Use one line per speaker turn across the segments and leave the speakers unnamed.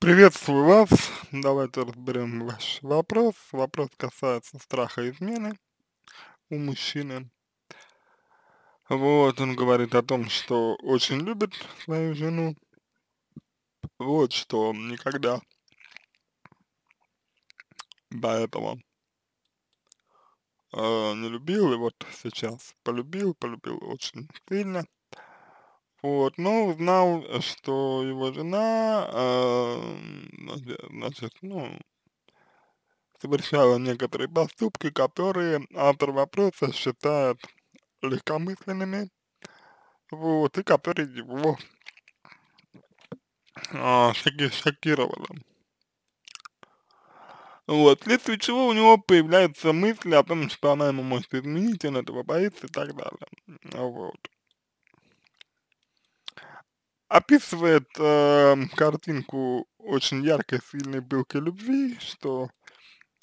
Приветствую вас. Давайте разберем ваш вопрос. Вопрос касается страха измены у мужчины. Вот, он говорит о том, что очень любит свою жену. Вот, что он никогда до этого э, не любил, и вот сейчас полюбил, полюбил очень сильно. Вот, ну, узнал, э, что его жена, э, значит, ну, совершала некоторые поступки, которые автор вопроса считает легкомысленными, вот, и которые его э, а, шокировало. Вот, вследствие чего у него появляются мысли о том, что она ему может изменить, он этого боится и так далее. Вот описывает э, картинку очень яркой, сильной, пылкой любви, что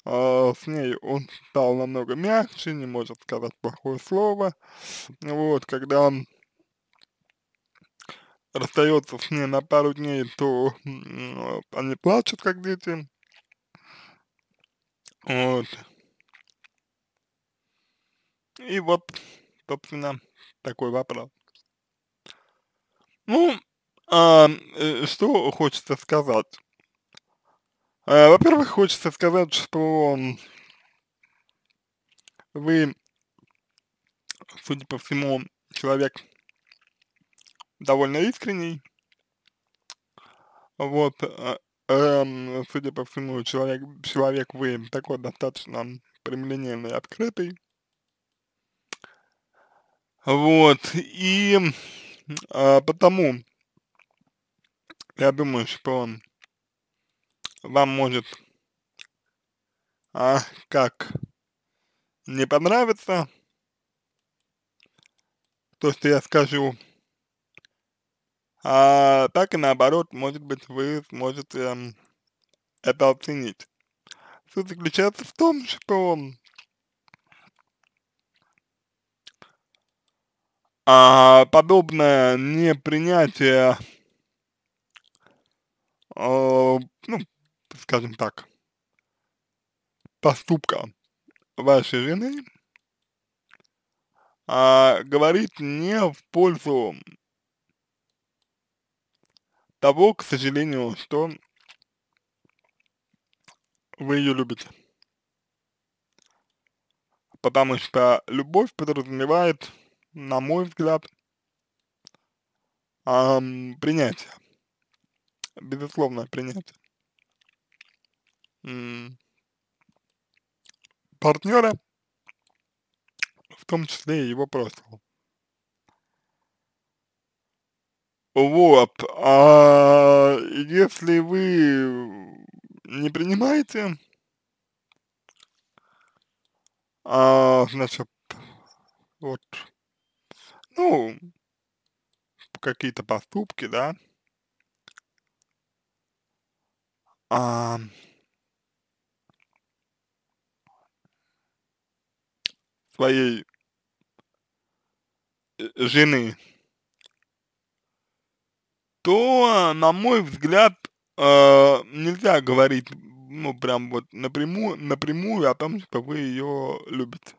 э, с ней он стал намного мягче, не может сказать плохое слово. Вот, когда он расстается с ней на пару дней, то э, они плачут, как дети. Вот. И вот, собственно, такой вопрос. Ну, а, что хочется сказать? А, во-первых, хочется сказать, что вы, судя по всему, человек довольно искренний. Вот, эм, судя по всему, человек, человек вы такой достаточно прямолинейный, открытый. Вот, и э, потому я думаю, что вам может а, как не понравится то, что я скажу, а так и наоборот, может быть, вы сможете эм, это оценить. Суть заключается в том, что а, подобное непринятие Э, ну, скажем так, поступка вашей жены а, говорит не в пользу того, к сожалению, что вы ее любите. Потому что любовь подразумевает, на мой взгляд, эм, принятие безусловно, принять партнера, в том числе и его прошлого. Вот, а если вы не принимаете, а, значит, вот, ну, какие-то поступки, да, А... своей э, жены, то, на мой взгляд, э, нельзя говорить, ну, прям вот напрямую, напрямую о том, что вы ее любите.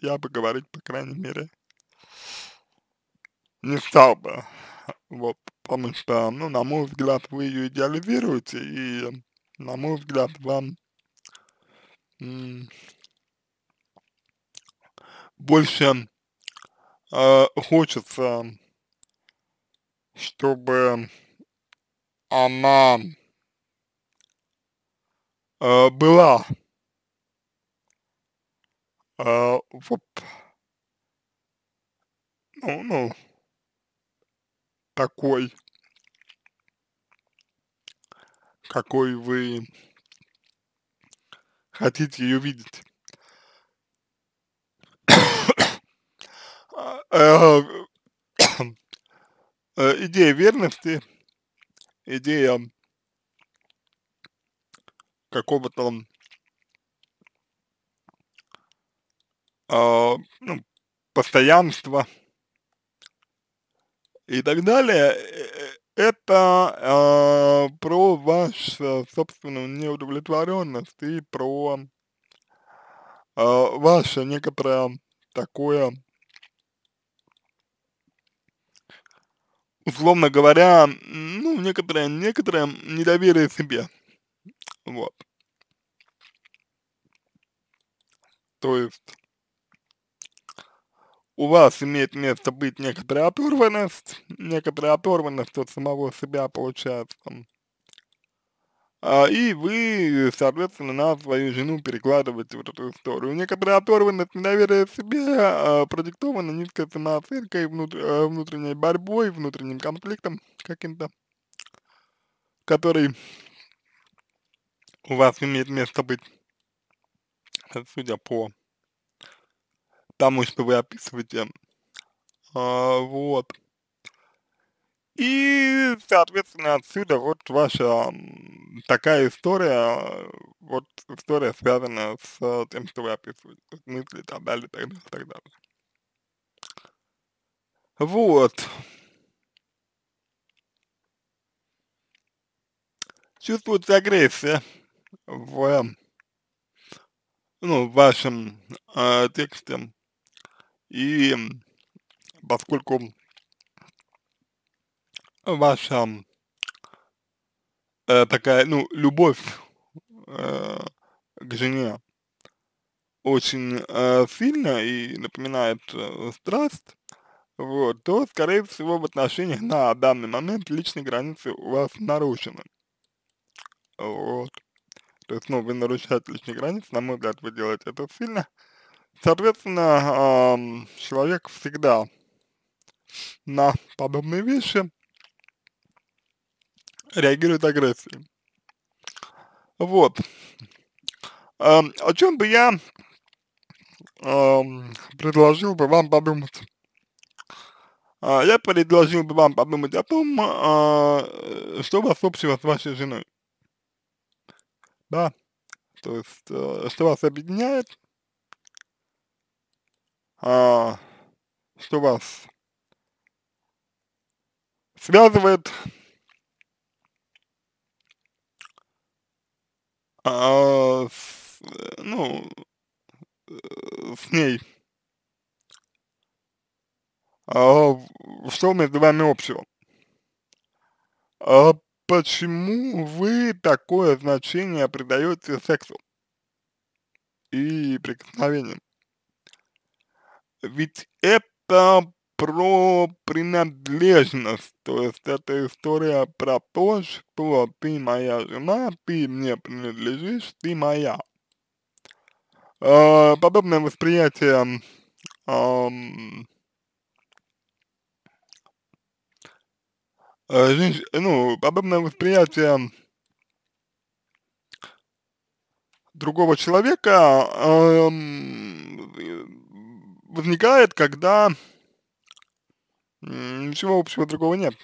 Я бы говорить, по крайней мере, не стал бы вот, потому что, ну, на мой взгляд, вы ее идеализируете, и, на мой взгляд, вам больше э, хочется, чтобы она э, была э, вот, ну, ну, такой, какой вы хотите ее видеть. Э, э, э, идея верности, идея какого-то э, постоянства – и так далее, э, это а, э, про вашу собственную неудовлетворенность и про э, ваше некоторое такое, условно говоря, ну, некоторое, некоторое недоверие себе. Вот. То есть у вас имеет место быть некоторая оторванность, некоторая оторванность от самого себя получается. А, и вы, соответственно, на свою жену перекладываете вот эту историю. Некоторая оторванность недоверия себе а, продиктована низкой самооценкой, внутр, а, э, внутренней борьбой, внутренним конфликтом каким-то, который у вас имеет место быть, судя по тому, что вы описываете. А, вот. И, соответственно, отсюда вот ваша такая история, вот история связана с э, тем, что вы описываете, мысли так далее, и так далее, так далее. Вот. Чувствуется агрессия в, ну, в вашем э, тексте и поскольку ваша э, такая, ну, любовь э, к жене очень э, сильно и напоминает э, страсть, вот, то, скорее всего, в отношениях на данный момент личные границы у вас нарушены. Вот. То есть, ну, вы нарушаете личные границы, на мой взгляд, вы делаете это сильно. Соответственно, человек всегда на подобные вещи реагирует агрессией. Вот. О чем бы я предложил бы вам подумать? А, я предложил бы вам подумать о том, а, что у вас общего с вашей женой. Да, то есть, э, что вас объединяет, а, что вас связывает, а, с, э, ну, э, с ней, а, что между вами общего. А почему вы такое значение придаете сексу и прикосновениям? ведь это про принадлежность, то есть это история про то, что ты моя жена, ты мне принадлежишь, ты моя. Э, подобное восприятие э, ну, подобное восприятие другого человека э, возникает, когда ничего общего другого нет.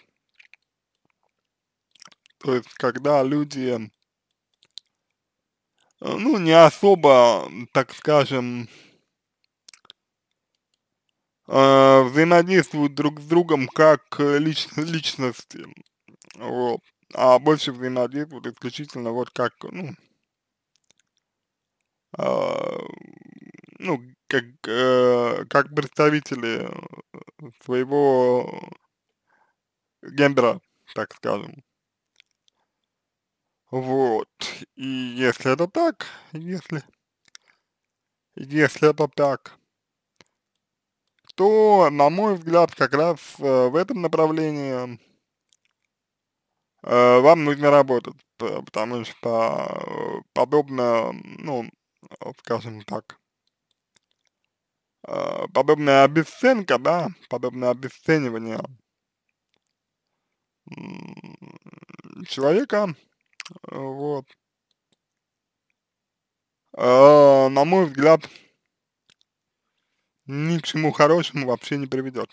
То есть, когда люди, э, ну, не особо, так скажем, э, взаимодействуют друг с другом как лич, личности, вот, а больше взаимодействуют исключительно вот как, ну, э, ну, как, э, как представители своего гендера, так скажем. Вот. И если это так, если, если это так, то, на мой взгляд, как раз э, в этом направлении э, вам нужно работать, э, потому что э, подобно, ну, скажем так, э, подобная обесценка, да, подобное обесценивание человека, э, вот, э, на мой взгляд, ни к чему хорошему вообще не приведет.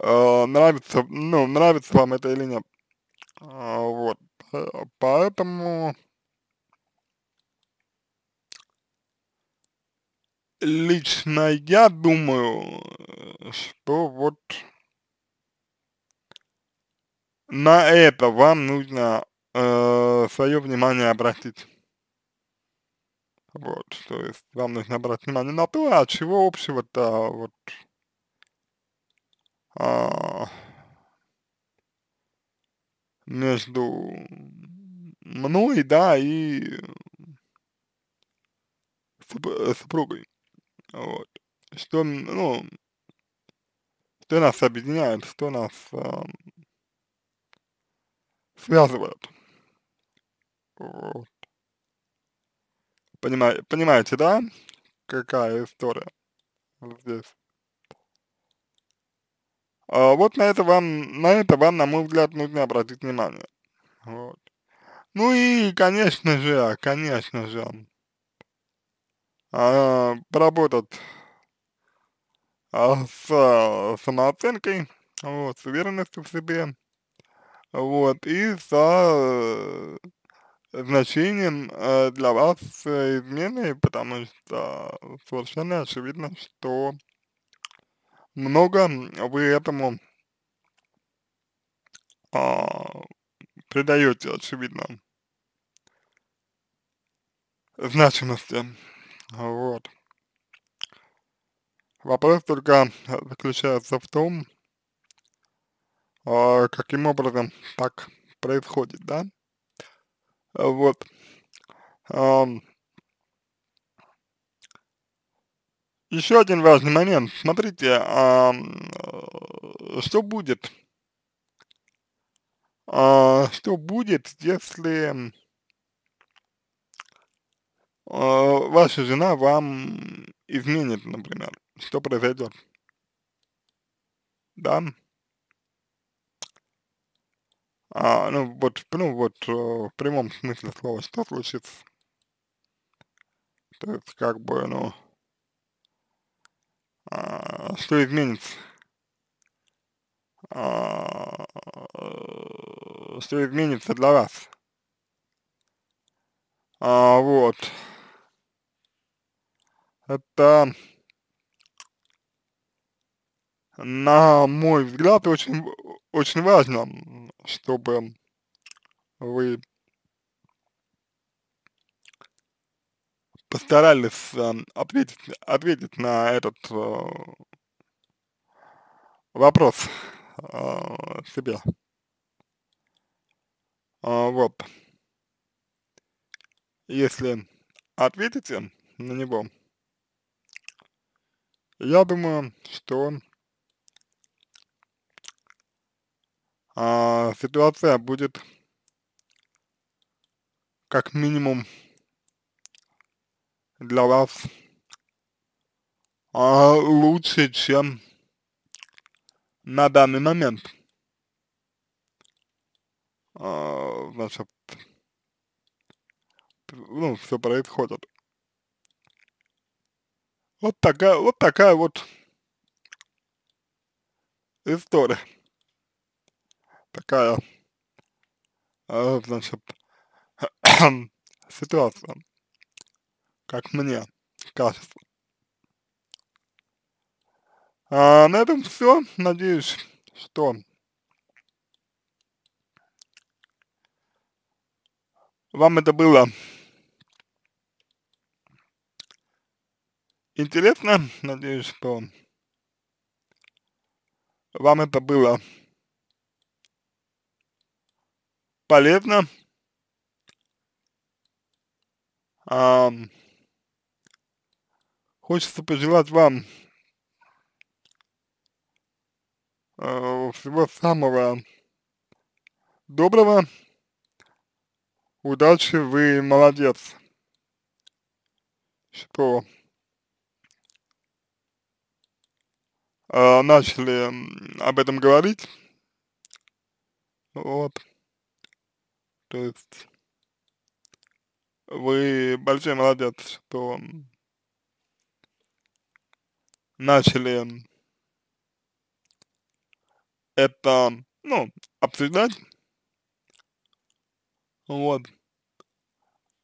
Э, нравится, ну, нравится вам это или нет. Э, вот, поэтому лично я думаю, что вот на это вам нужно э, свое внимание обратить. Вот, то есть вам нужно обратить внимание на то, а чего общего-то вот а, между мной, да, и э, супругой. Вот. Что, ну, что нас объединяет, что нас э, связывает. Вот. Понимаете, понимаете, да, какая история здесь? А вот на это вам, на это вам, на мой взгляд, нужно обратить внимание. Вот. Ну и, конечно же, а, конечно же, а, поработать а, с а, самооценкой, вот, с уверенностью в себе, вот, и со а, значением э, для вас э, измены, потому что совершенно очевидно, что много вы этому э, а, придаете, очевидно, значимости. Вот. Вопрос только э, заключается в том, а, каким образом так происходит, да? А вот. Еще один важный момент. Смотрите, э, что будет? А, что будет, если а, ваша жена вам изменит, например, что произойдет? Да? А, ну вот, ну вот э, в прямом смысле слова, что случится? То есть как бы, ну, а, что изменится? А, э, что изменится для вас? А, вот это, на мой взгляд, очень, очень важно, чтобы вы постарались э, ответить, ответить на этот э, вопрос э, себе. Э, вот. Если ответите на него, я думаю, что а, ситуация будет как минимум для вас а, лучше, чем на данный момент. А, значит, ну, все происходит. Вот такая, вот такая вот история. Такая, а, значит, ситуация, как мне кажется. А, на этом все. Надеюсь, что вам это было интересно. Надеюсь, что вам это было полезно. А, хочется пожелать вам э, всего самого доброго. Удачи, вы молодец, что Э, начали об этом говорить. Вот. То есть вы большой молодец, что начали это, ну, обсуждать. Вот.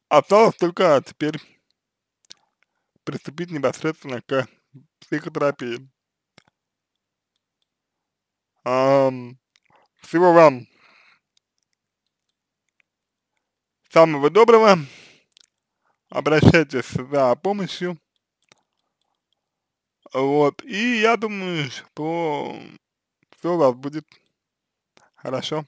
Осталось только теперь приступить непосредственно к психотерапии эм, всего вам самого доброго. Обращайтесь за помощью. Вот. И я думаю, что все у вас будет хорошо.